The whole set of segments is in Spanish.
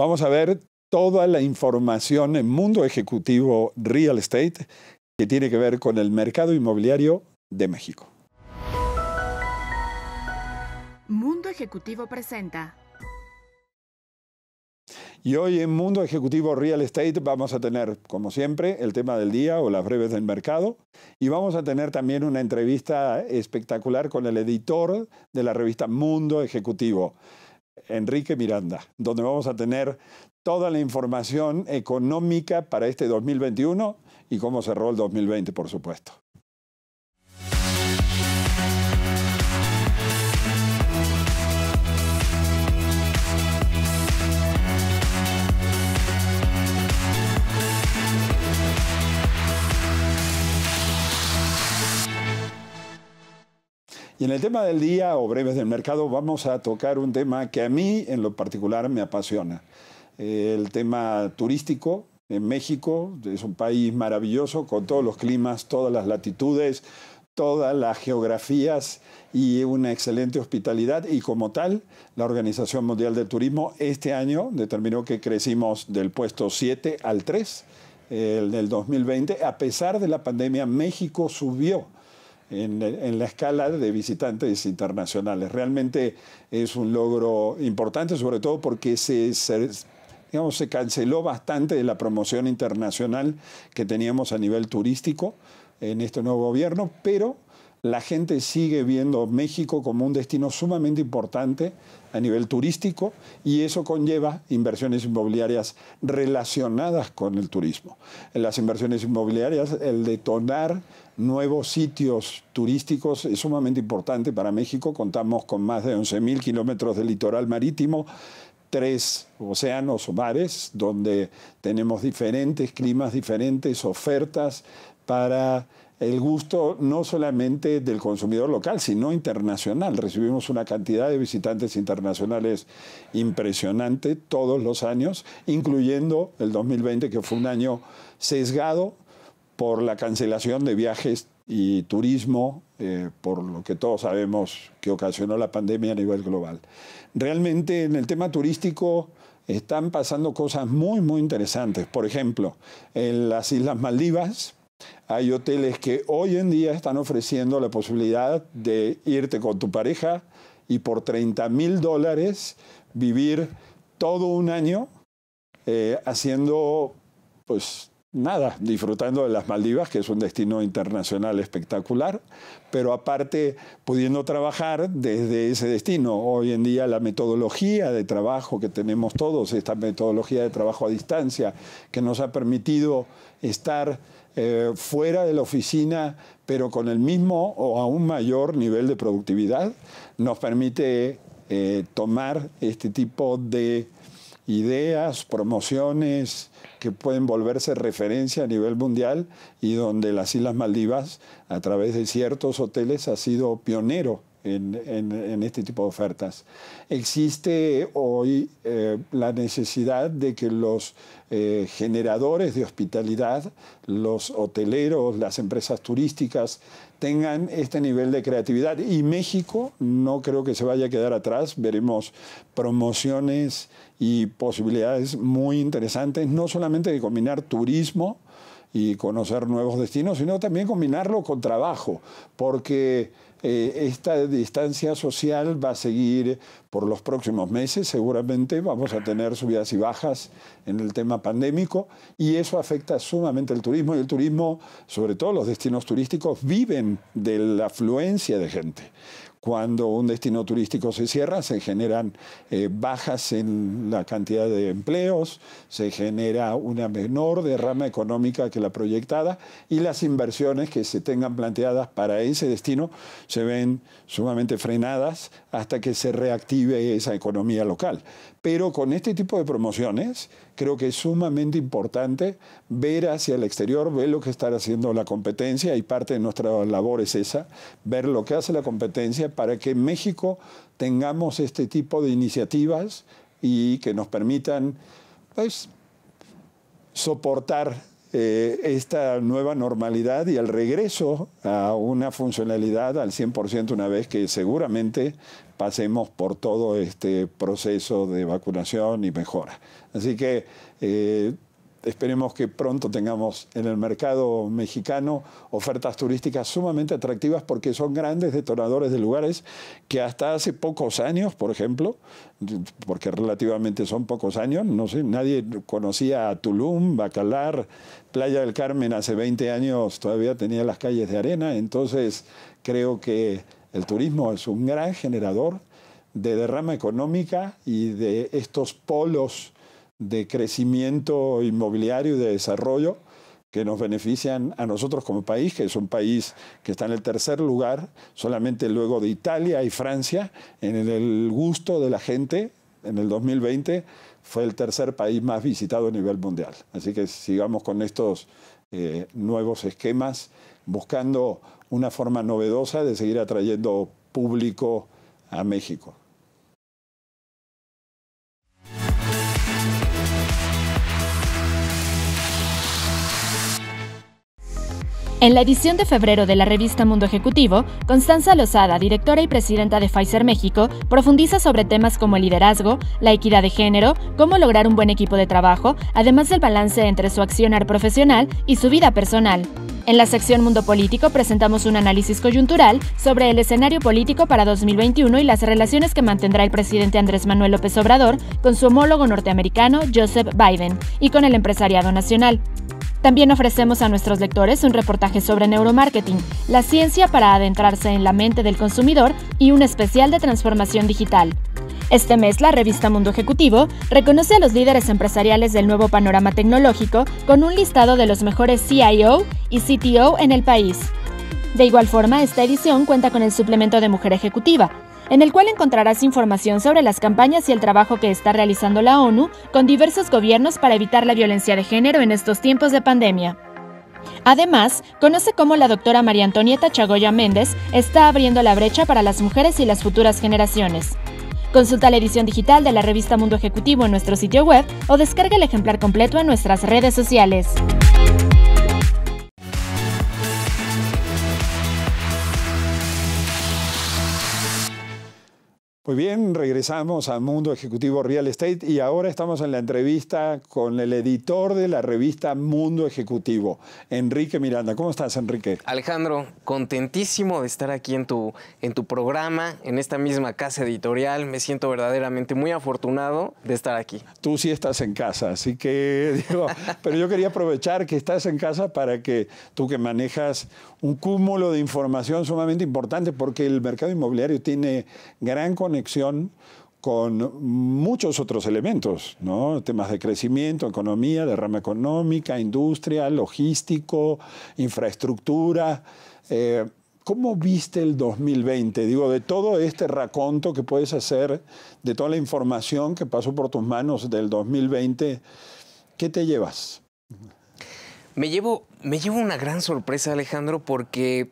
Vamos a ver toda la información en Mundo Ejecutivo Real Estate que tiene que ver con el mercado inmobiliario de México. Mundo Ejecutivo presenta. Y hoy en Mundo Ejecutivo Real Estate vamos a tener, como siempre, el tema del día o las breves del mercado. Y vamos a tener también una entrevista espectacular con el editor de la revista Mundo Ejecutivo. Enrique Miranda, donde vamos a tener toda la información económica para este 2021 y cómo cerró el 2020, por supuesto. Y en el tema del día o breves del mercado vamos a tocar un tema que a mí en lo particular me apasiona, el tema turístico. En México es un país maravilloso con todos los climas, todas las latitudes, todas las geografías y una excelente hospitalidad y como tal, la Organización Mundial del Turismo este año determinó que crecimos del puesto 7 al 3 el eh, del 2020, a pesar de la pandemia, México subió en, la escala de visitantes internacionales. Realmente es un logro importante, sobre todo porque se, digamos, se canceló bastante de la promoción internacional que teníamos a nivel turístico en este nuevo gobierno, pero la gente sigue viendo México como un destino sumamente importante a nivel turístico y eso conlleva inversiones inmobiliarias relacionadas con el turismo. En las inversiones inmobiliarias, el detonar nuevos sitios turísticos es sumamente importante para México. Contamos con más de 11.000 kilómetros de litoral marítimo, tres océanos o mares, donde tenemos diferentes climas, diferentes ofertas para el gusto no solamente del consumidor local, sino internacional. Recibimos una cantidad de visitantes internacionales impresionante todos los años, incluyendo el 2020, que fue un año sesgado por la cancelación de viajes y turismo, eh, por lo que todos sabemos que ocasionó la pandemia a nivel global. Realmente en el tema turístico están pasando cosas muy, muy interesantes. Por ejemplo, en las Islas Maldivas, hay hoteles que hoy en día están ofreciendo la posibilidad de irte con tu pareja y por 30 mil dólares vivir todo un año eh, haciendo, pues nada, disfrutando de las Maldivas, que es un destino internacional espectacular, pero aparte pudiendo trabajar desde ese destino. Hoy en día la metodología de trabajo que tenemos todos, esta metodología de trabajo a distancia, que nos ha permitido estar eh, fuera de la oficina, pero con el mismo o aún mayor nivel de productividad, nos permite eh, tomar este tipo de ideas, promociones que pueden volverse referencia a nivel mundial y donde las Islas Maldivas, a través de ciertos hoteles, ha sido pionero en, este tipo de ofertas. Existe hoy eh, la necesidad de que los eh, generadores de hospitalidad, los hoteleros, las empresas turísticas, tengan este nivel de creatividad. Y México no creo que se vaya a quedar atrás. Veremos promociones y posibilidades muy interesantes, no solamente de combinar turismo y conocer nuevos destinos, sino también combinarlo con trabajo, porque eh, esta distancia social va a seguir por los próximos meses. Seguramente vamos a tener subidas y bajas en el tema pandémico y eso afecta sumamente el turismo y el turismo, sobre todo los destinos turísticos, viven de la afluencia de gente cuando un destino turístico se cierra, se generan eh, bajas en la cantidad de empleos, se genera una menor derrama económica que la proyectada y las inversiones que se tengan planteadas para ese destino se ven sumamente frenadas hasta que se reactive esa economía local. Pero con este tipo de promociones creo que es sumamente importante ver hacia el exterior, ver lo que está haciendo la competencia y parte de nuestra labor es esa, ver lo que hace la competencia para que en México tengamos este tipo de iniciativas y que nos permitan pues, soportar eh, esta nueva normalidad y el regreso a una funcionalidad al 100% una vez que seguramente pasemos por todo este proceso de vacunación y mejora. Así que eh, Esperemos que pronto tengamos en el mercado mexicano ofertas turísticas sumamente atractivas porque son grandes detonadores de lugares que hasta hace pocos años, por ejemplo, porque relativamente son pocos años, no sé, nadie conocía a Tulum, Bacalar, Playa del Carmen hace 20 años todavía tenía las calles de arena, entonces creo que el turismo es un gran generador de derrama económica y de estos polos de crecimiento inmobiliario y de desarrollo que nos benefician a nosotros como país, que es un país que está en el tercer lugar, solamente luego de Italia y Francia, en el gusto de la gente, en el 2020 fue el tercer país más visitado a nivel mundial. Así que sigamos con estos eh, nuevos esquemas, buscando una forma novedosa de seguir atrayendo público a México. En la edición de febrero de la revista Mundo Ejecutivo, Constanza Lozada, directora y presidenta de Pfizer México, profundiza sobre temas como el liderazgo, la equidad de género, cómo lograr un buen equipo de trabajo, además del balance entre su accionar profesional y su vida personal. En la sección Mundo Político presentamos un análisis coyuntural sobre el escenario político para 2021 y las relaciones que mantendrá el presidente Andrés Manuel López Obrador con su homólogo norteamericano Joseph Biden y con el empresariado nacional. También ofrecemos a nuestros lectores un reportaje sobre neuromarketing, la ciencia para adentrarse en la mente del consumidor y un especial de transformación digital. Este mes la revista Mundo Ejecutivo reconoce a los líderes empresariales del nuevo panorama tecnológico con un listado de los mejores CIO y CTO en el país. De igual forma, esta edición cuenta con el suplemento de Mujer Ejecutiva, en el cual encontrarás información sobre las campañas y el trabajo que está realizando la ONU con diversos gobiernos para evitar la violencia de género en estos tiempos de pandemia. Además, conoce cómo la doctora María Antonieta Chagoya Méndez está abriendo la brecha para las mujeres y las futuras generaciones. Consulta la edición digital de la revista Mundo Ejecutivo en nuestro sitio web o descarga el ejemplar completo en nuestras redes sociales. Muy bien, regresamos a Mundo Ejecutivo Real Estate y ahora estamos en la entrevista con el editor de la revista Mundo Ejecutivo, Enrique Miranda. ¿Cómo estás, Enrique? Alejandro, contentísimo de estar aquí en tu, en tu programa, en esta misma casa editorial. Me siento verdaderamente muy afortunado de estar aquí. Tú sí estás en casa, así que digo, pero yo quería aprovechar que estás en casa para que tú que manejas un cúmulo de información sumamente importante, porque el mercado inmobiliario tiene gran conexión con muchos otros elementos, ¿no? temas de crecimiento, economía, derrama económica, industria, logístico, infraestructura. Eh, ¿Cómo viste el 2020? Digo, de todo este raconto que puedes hacer, de toda la información que pasó por tus manos del 2020, ¿qué te llevas? Me llevo, me llevo una gran sorpresa, Alejandro, porque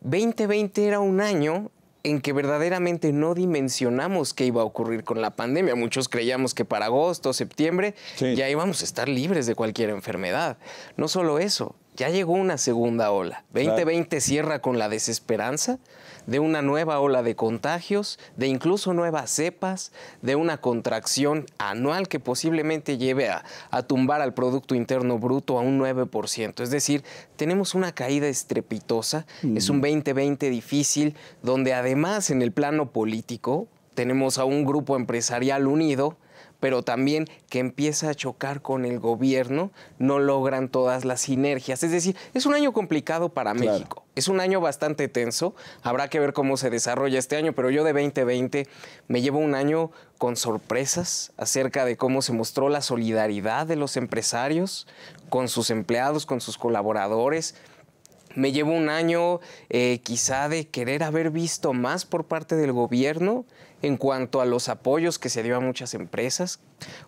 2020 era un año en que verdaderamente no dimensionamos qué iba a ocurrir con la pandemia. Muchos creíamos que para agosto, septiembre, ya íbamos a estar libres de cualquier enfermedad. No solo eso, ya llegó una segunda ola. 2020 cierra con la desesperanza de una nueva ola de contagios, de incluso nuevas cepas, de una contracción anual que posiblemente lleve a, tumbar al Producto Interno Bruto a un 9%. Es decir, tenemos una caída estrepitosa, es mm. un 2020 difícil, donde además en el plano político tenemos a un grupo empresarial unido pero también que empieza a chocar con el gobierno, no logran todas las sinergias. Es decir, es un año complicado para México. Es un año bastante tenso, habrá que ver cómo se desarrolla este año, pero yo de 2020 me llevo un año con sorpresas acerca de cómo se mostró la solidaridad de los empresarios con sus empleados, con sus colaboradores, me llevo un año eh, quizá de querer haber visto más por parte del gobierno en cuanto a los apoyos que se dieron a muchas empresas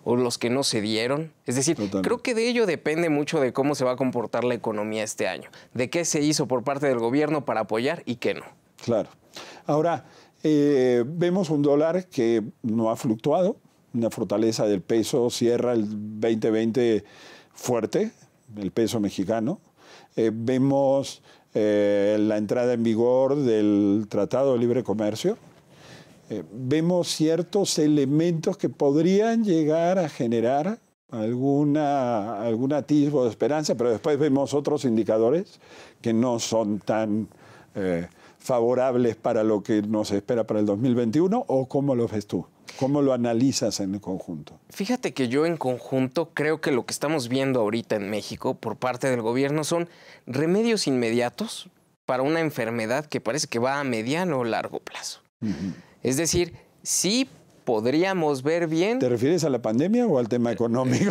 o los que no se dieron. Es decir, creo que de ello depende mucho de cómo se va a comportar la economía este año, de qué se hizo por parte del gobierno para apoyar y qué no. Claro. Ahora, eh, vemos un dólar que no ha fluctuado, una fortaleza del peso, cierra el 2020 fuerte, el peso mexicano. Eh, vemos eh, la entrada en vigor del Tratado de Libre Comercio, eh, vemos ciertos elementos que podrían llegar a generar alguna, algún atisbo de esperanza, pero después vemos otros indicadores que no son tan eh, favorables para lo que nos espera para el 2021 o cómo lo ves tú? ¿Cómo lo analizas en el conjunto? Fíjate que yo en conjunto creo que lo que estamos viendo ahorita en México por parte del gobierno son remedios inmediatos para una enfermedad que parece que va a mediano o largo plazo. Es decir, sí podríamos ver bien. ¿Te refieres a la pandemia o al tema económico?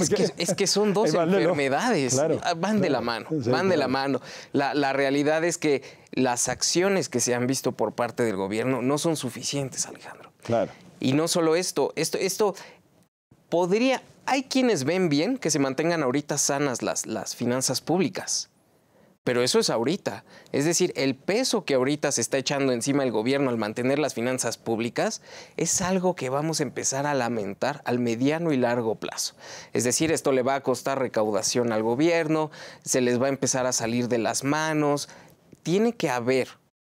Eh, es, que, son dos enfermedades. Ah, van de la mano, van de la mano. La, realidad es que las acciones que se han visto por parte del gobierno no son suficientes, Alejandro. Claro. Y no solo esto, esto, esto podría. Hay quienes ven bien que se mantengan ahorita sanas las finanzas públicas. Pero eso es ahorita. Es decir, el peso que ahorita se está echando encima el gobierno al mantener las finanzas públicas es algo que vamos a empezar a lamentar al mediano y largo plazo. Es decir, esto le va a costar recaudación al gobierno, se les va a empezar a salir de las manos. Tiene que haber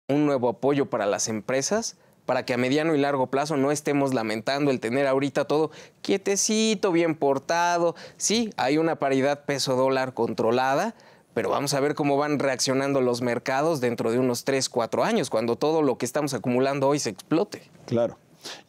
un nuevo apoyo para las empresas para que a mediano y largo plazo no estemos lamentando el tener ahorita todo quietecito, bien portado. Sí, hay una paridad peso dólar controlada, pero vamos a ver cómo van reaccionando los mercados dentro de unos 3, 4 años, cuando todo lo que estamos acumulando hoy se explote. Claro.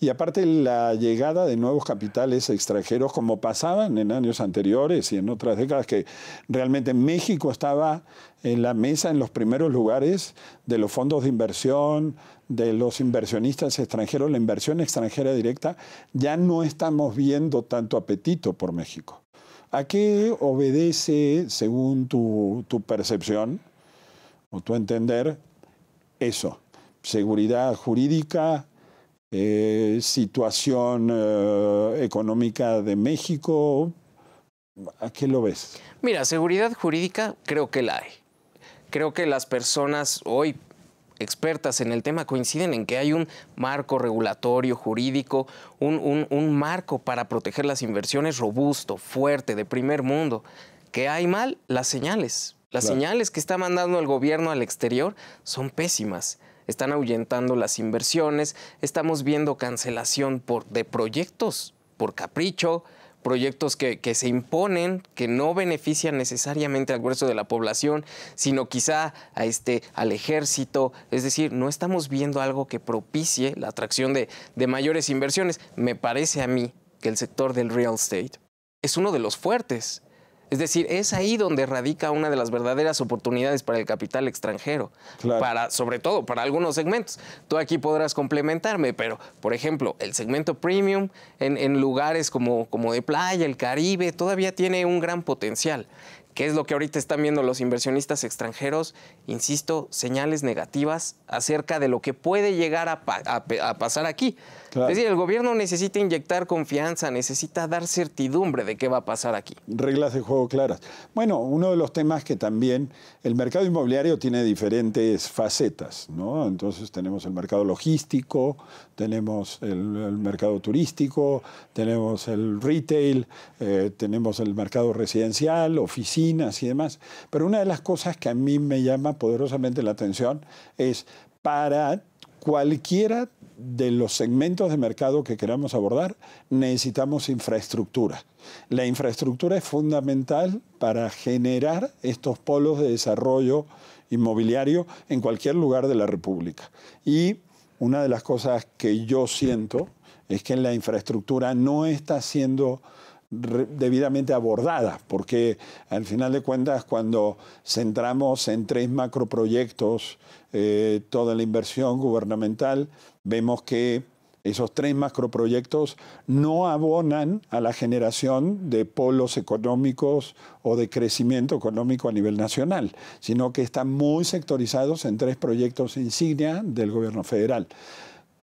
Y aparte la llegada de nuevos capitales extranjeros, como pasaban en años anteriores y en otras décadas, que realmente México estaba en la mesa en los primeros lugares de los fondos de inversión, de los inversionistas extranjeros, la inversión extranjera directa, ya no estamos viendo tanto apetito por México. ¿A qué obedece, según tu, percepción o tu entender, eso? Seguridad jurídica, eh, situación eh, económica de México, ¿a qué lo ves? Mira, seguridad jurídica creo que la hay. Creo que las personas hoy expertas en el tema coinciden en que hay un marco regulatorio, jurídico, un, marco para proteger las inversiones robusto, fuerte, de primer mundo. ¿Qué hay mal? Las señales. Las señales que está mandando el gobierno al exterior son pésimas. Están ahuyentando las inversiones, estamos viendo cancelación de proyectos por capricho, proyectos que, se imponen, que no benefician necesariamente al grueso de la población, sino quizá a este, al ejército. Es decir, no estamos viendo algo que propicie la atracción de mayores inversiones. Me parece a mí que el sector del real estate es uno de los fuertes es decir, es ahí donde radica una de las verdaderas oportunidades para el capital extranjero, para, sobre todo para algunos segmentos. Tú aquí podrás complementarme, pero por ejemplo, el segmento premium en, en lugares como, como de playa, el Caribe, todavía tiene un gran potencial es lo que ahorita están viendo los inversionistas extranjeros, insisto, señales negativas acerca de lo que puede llegar a, pasar aquí. Es decir, el gobierno necesita inyectar confianza, necesita dar certidumbre de qué va a pasar aquí. Reglas de juego claras. Bueno, uno de los temas que también el mercado inmobiliario tiene diferentes facetas, ¿no? Entonces tenemos el mercado logístico, tenemos el, mercado turístico, tenemos el retail, eh, tenemos el mercado residencial, oficina y demás. Pero una de las cosas que a mí me llama poderosamente la atención es para cualquiera de los segmentos de mercado que queramos abordar, necesitamos infraestructura. La infraestructura es fundamental para generar estos polos de desarrollo inmobiliario en cualquier lugar de la República. Y una de las cosas que yo siento es que la infraestructura no está siendo debidamente abordadas, porque al final de cuentas cuando centramos en tres macroproyectos eh, toda la inversión gubernamental, vemos que esos tres macroproyectos no abonan a la generación de polos económicos o de crecimiento económico a nivel nacional, sino que están muy sectorizados en tres proyectos insignia del gobierno federal.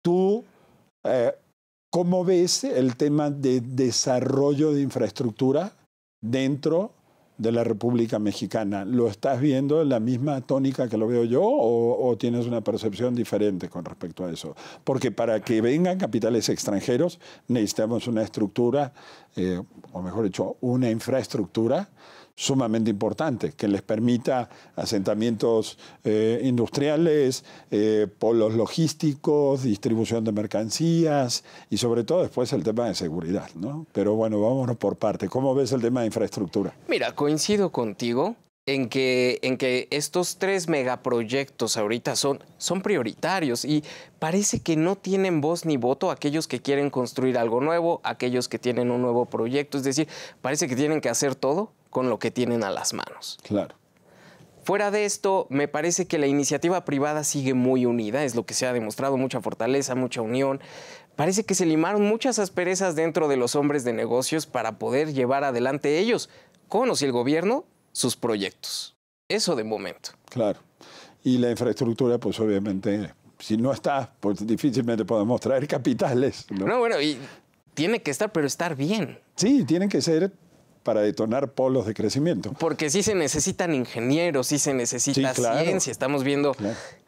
Tú ¿Cómo ves el tema de desarrollo de infraestructura dentro de la República Mexicana? ¿Lo estás viendo en la misma tónica que lo veo yo o, tienes una percepción diferente con respecto a eso? Porque para que vengan capitales extranjeros necesitamos una estructura, eh, o mejor dicho, una infraestructura sumamente importante, que les permita asentamientos eh, industriales, eh, polos logísticos, distribución de mercancías y sobre todo después el tema de seguridad. ¿no? Pero bueno, vámonos por parte. ¿Cómo ves el tema de infraestructura? Mira, coincido contigo en que, en que estos tres megaproyectos ahorita son, son prioritarios y parece que no tienen voz ni voto aquellos que quieren construir algo nuevo, aquellos que tienen un nuevo proyecto, es decir, parece que tienen que hacer todo con lo que tienen a las manos. Claro. Fuera de esto, me parece que la iniciativa privada sigue muy unida, es lo que se ha demostrado, mucha fortaleza, mucha unión. Parece que se limaron muchas asperezas dentro de los hombres de negocios para poder llevar adelante ellos, con o sin el gobierno, sus proyectos. Eso de momento. Claro. Y la infraestructura, pues obviamente, si no está, pues difícilmente podemos traer capitales. No, bueno, y tiene que estar, pero estar bien. Sí, tienen que ser para detonar polos de crecimiento. Porque sí se necesitan ingenieros, sí se necesita ciencia. Estamos viendo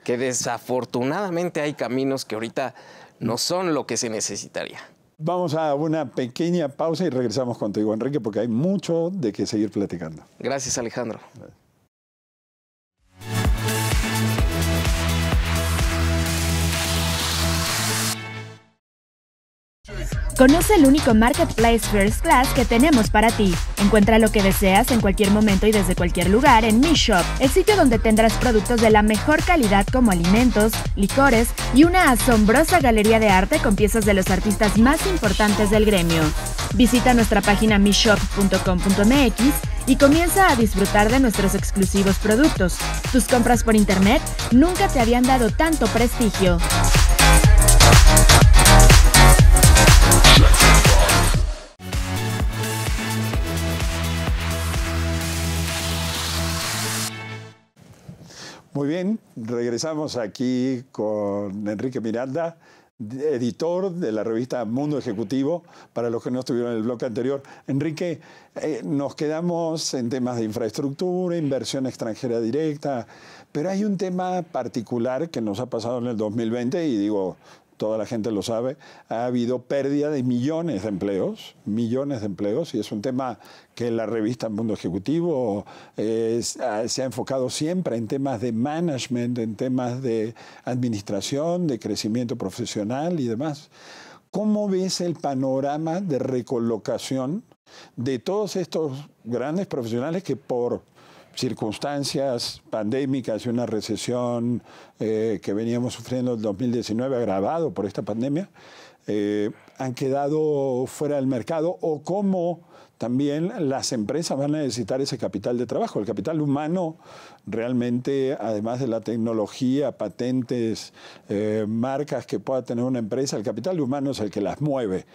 que desafortunadamente hay caminos que ahorita no son lo que se necesitaría. Vamos a una pequeña pausa y regresamos contigo, Enrique, porque hay mucho de qué seguir platicando. Gracias, Alejandro. Conoce el único Marketplace First Class que tenemos para ti. Encuentra lo que deseas en cualquier momento y desde cualquier lugar en Mi Shop, el sitio donde tendrás productos de la mejor calidad como alimentos, licores y una asombrosa galería de arte con piezas de los artistas más importantes del gremio. Visita nuestra página mishop.com.mx y comienza a disfrutar de nuestros exclusivos productos. Tus compras por internet nunca te habían dado tanto prestigio. Muy bien, regresamos aquí con Enrique Miranda, editor de la revista Mundo Ejecutivo, para los que no estuvieron en el bloque anterior. Enrique, eh, nos quedamos en temas de infraestructura, inversión extranjera directa, pero hay un tema particular que nos ha pasado en el 2020 y digo, toda la gente lo sabe, ha habido pérdida de millones de empleos, millones de empleos, y es un tema que la revista Mundo Ejecutivo eh, ah, se ha enfocado siempre en temas de management, en temas de administración, de crecimiento profesional y demás. ¿Cómo ves el panorama de recolocación de todos estos grandes profesionales que por circunstancias pandémicas y una recesión eh, que veníamos sufriendo en el 2019, agravado por esta pandemia, eh, han quedado fuera del mercado o cómo también las empresas van a necesitar ese capital de trabajo. El capital humano realmente, además de la tecnología, patentes, eh, marcas que pueda tener una empresa, el capital humano es el que las mueve.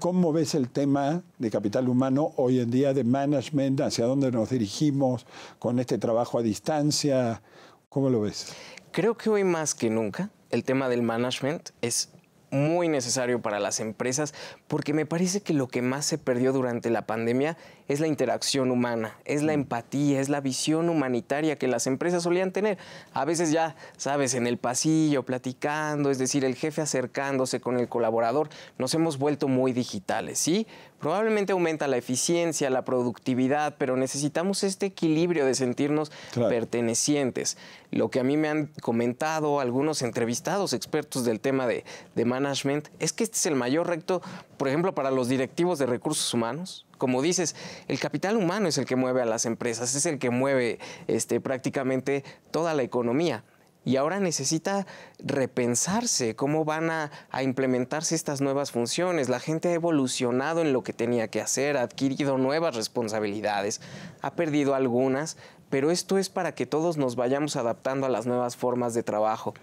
¿Cómo ves el tema de capital humano hoy en día de management? ¿Hacia dónde nos dirigimos con este trabajo a distancia? ¿Cómo lo ves? Creo que hoy más que nunca el tema del management es muy necesario para las empresas porque me parece que lo que más se perdió durante la pandemia es la interacción humana, es la mm. empatía, es la visión humanitaria que las empresas solían tener. A veces ya, sabes, en el pasillo, platicando, es decir, el jefe acercándose con el colaborador, nos hemos vuelto muy digitales, ¿sí? Probablemente aumenta la eficiencia, la productividad, pero necesitamos este equilibrio de sentirnos pertenecientes. Lo que a mí me han comentado algunos entrevistados expertos del tema de, de management es que este es el mayor recto por ejemplo, para los directivos de recursos humanos, como dices, el capital humano es el que mueve a las empresas, es el que mueve este, prácticamente toda la economía. Y ahora necesita repensarse cómo van a, a, implementarse estas nuevas funciones. La gente ha evolucionado en lo que tenía que hacer, ha adquirido nuevas responsabilidades, ha perdido algunas, pero esto es para que todos nos vayamos adaptando a las nuevas formas de trabajo.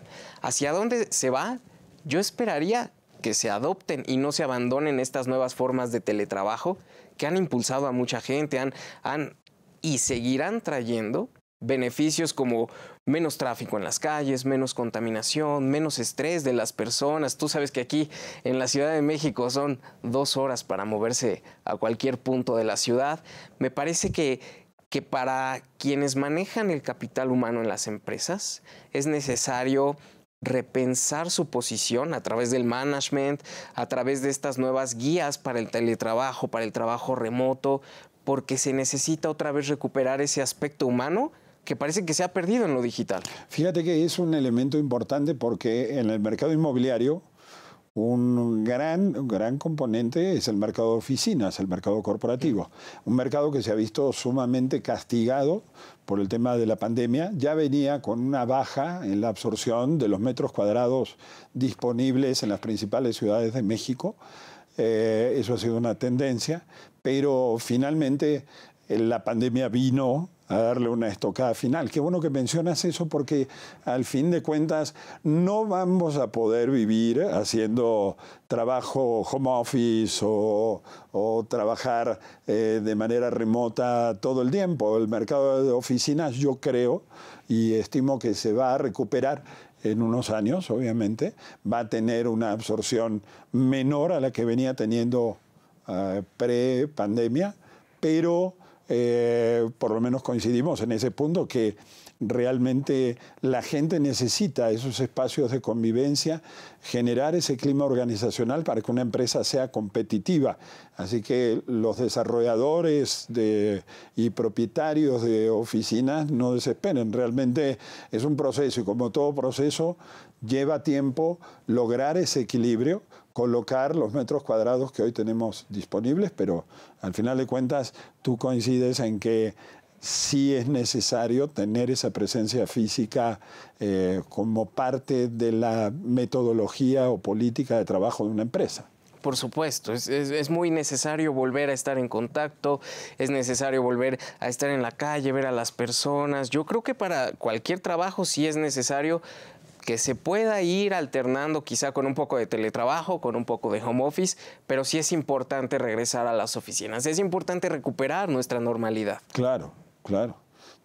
¿Hacia dónde se va? Yo esperaría que se adopten y no se abandonen estas nuevas formas de teletrabajo que han impulsado a mucha gente, han, y seguirán trayendo beneficios como menos tráfico en las calles, menos contaminación, menos estrés de las personas. Tú sabes que aquí en la Ciudad de México son dos horas para moverse a cualquier punto de la ciudad. Me parece que, que para quienes manejan el capital humano en las empresas es necesario repensar su posición a través del management, a través de estas nuevas guías para el teletrabajo, para el trabajo remoto, porque se necesita otra vez recuperar ese aspecto humano que parece que se ha perdido en lo digital. Fíjate que es un elemento importante porque en el mercado inmobiliario, un gran, gran componente es el mercado de oficinas, el mercado corporativo. Un mercado que se ha visto sumamente castigado por el tema de la pandemia. Ya venía con una baja en la absorción de los metros cuadrados disponibles en las principales ciudades de México. Eh, eso ha sido una tendencia, pero finalmente eh, la pandemia vino a darle una estocada final. Qué bueno que mencionas eso porque al fin de cuentas no vamos a poder vivir haciendo trabajo home office o, trabajar eh, de manera remota todo el tiempo. El mercado de oficinas yo creo y estimo que se va a recuperar en unos años, obviamente, va a tener una absorción menor a la que venía teniendo eh, pre-pandemia, pero eh, por lo menos coincidimos en ese punto, que realmente la gente necesita esos espacios de convivencia, generar ese clima organizacional para que una empresa sea competitiva. Así que los desarrolladores y propietarios de oficinas no desesperen, realmente es un proceso y como todo proceso lleva tiempo lograr ese equilibrio colocar los metros cuadrados que hoy tenemos disponibles, pero al final de cuentas tú coincides en que sí es necesario tener esa presencia física eh, como parte de la metodología o política de trabajo de una empresa. Por supuesto, es, es, muy necesario volver a estar en contacto, es necesario volver a estar en la calle, ver a las personas. Yo creo que para cualquier trabajo sí es necesario que se pueda ir alternando quizá con un poco de teletrabajo, con un poco de home office, pero sí es importante regresar a las oficinas, es importante recuperar nuestra normalidad. Claro, claro.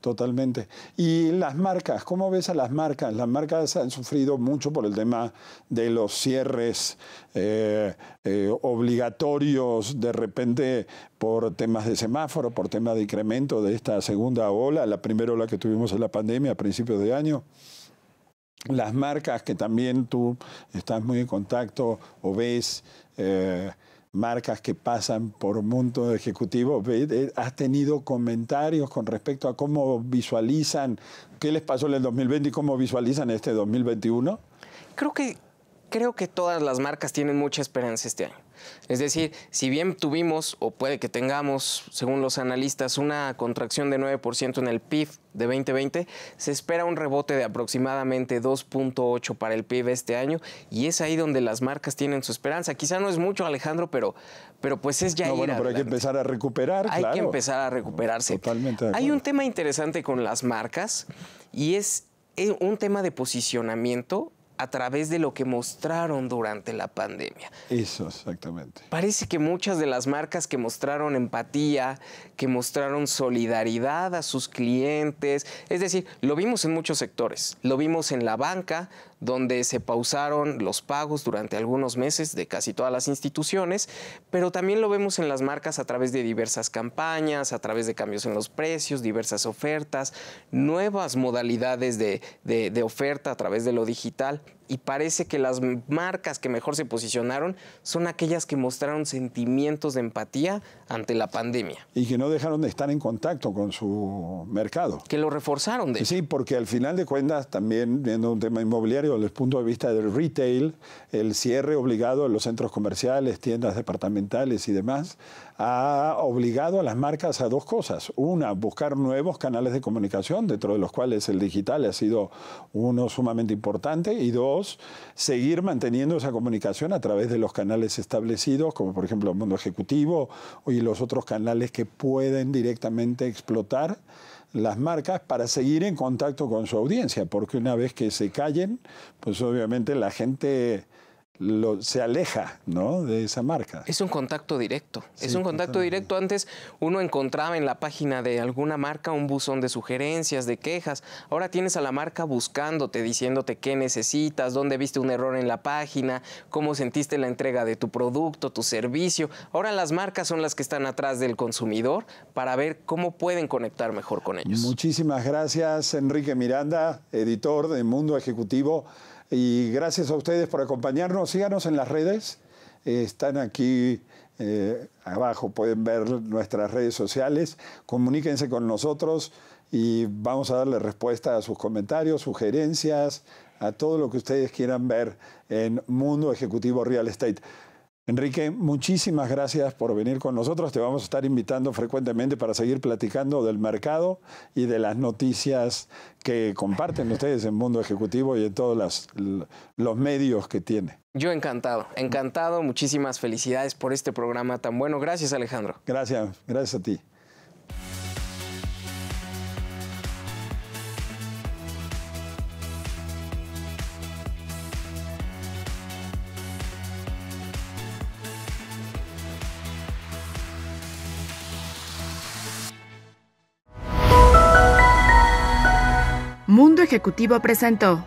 Totalmente. Y las marcas, ¿cómo ves a las marcas? Las marcas han sufrido mucho por el tema de los cierres eh, eh, obligatorios, de repente por temas de semáforo, por temas de incremento de esta segunda ola, la primera ola que tuvimos en la pandemia a principios de año las marcas que también tú estás muy en contacto o ves eh, marcas que pasan por mundo ejecutivo, ¿has tenido comentarios con respecto a cómo visualizan, qué les pasó en el 2020 y cómo visualizan este 2021? Creo que creo que todas las marcas tienen mucha esperanza este año. Es decir, si bien tuvimos, o puede que tengamos, según los analistas, una contracción de 9% en el PIB de 2020, se espera un rebote de aproximadamente 2.8 para el PIB este año y es ahí donde las marcas tienen su esperanza. Quizá no es mucho, Alejandro, pero, pero pues es ya... ir bueno, pero hay que empezar a recuperar. Hay que empezar a recuperarse. Totalmente. Hay un tema interesante con las marcas y es eh, un tema de posicionamiento a través de lo que mostraron durante la pandemia. Eso, exactamente. Parece que muchas de las marcas que mostraron empatía, que mostraron solidaridad a sus clientes, es decir, lo vimos en muchos sectores, lo vimos en la banca, donde se pausaron los pagos durante algunos meses de casi todas las instituciones, pero también lo vemos en las marcas a través de diversas campañas, a través de cambios en los precios, diversas ofertas, nuevas modalidades de, oferta a través de lo digital y parece que las marcas que mejor se posicionaron son aquellas que mostraron sentimientos de empatía ante la pandemia. Y que no dejaron de estar en contacto con su mercado. Que lo reforzaron. De sí, porque al final de cuentas, también viendo un tema inmobiliario, desde el punto de vista del retail, el cierre obligado en los centros comerciales, tiendas departamentales y demás, ha obligado a las marcas a dos cosas. Una, buscar nuevos canales de comunicación, dentro de los cuales el digital ha sido uno sumamente importante. Y dos, seguir manteniendo esa comunicación a través de los canales establecidos, como por ejemplo el mundo ejecutivo y los otros canales que pueden directamente explotar las marcas para seguir en contacto con su audiencia, porque una vez que se callen, pues obviamente la gente se aleja ¿no? de esa marca. Es un contacto directo. es un contacto directo. Antes uno encontraba en la página de alguna marca un buzón de sugerencias, de quejas. Ahora tienes a la marca buscándote, diciéndote qué necesitas, dónde viste un error en la página, cómo sentiste la entrega de tu producto, tu servicio. Ahora las marcas son las que están atrás del consumidor para ver cómo pueden conectar mejor con ellos. Muchísimas gracias, Enrique Miranda, editor de Mundo Ejecutivo. Y gracias a ustedes por acompañarnos. Síganos en las redes. están aquí eh, abajo, pueden ver nuestras redes sociales. Comuníquense con nosotros y vamos a darle respuesta a sus comentarios, sugerencias, a todo lo que ustedes quieran ver en Mundo Ejecutivo Real Estate. Enrique, muchísimas gracias por venir con nosotros. Te vamos a estar invitando frecuentemente para seguir platicando del mercado y de las noticias que comparten ustedes en Mundo Ejecutivo y en todos los medios que tiene. Yo encantado, encantado. Muchísimas felicidades por este programa tan bueno. Gracias, Alejandro. Gracias, gracias a ti. Mundo Ejecutivo presentó.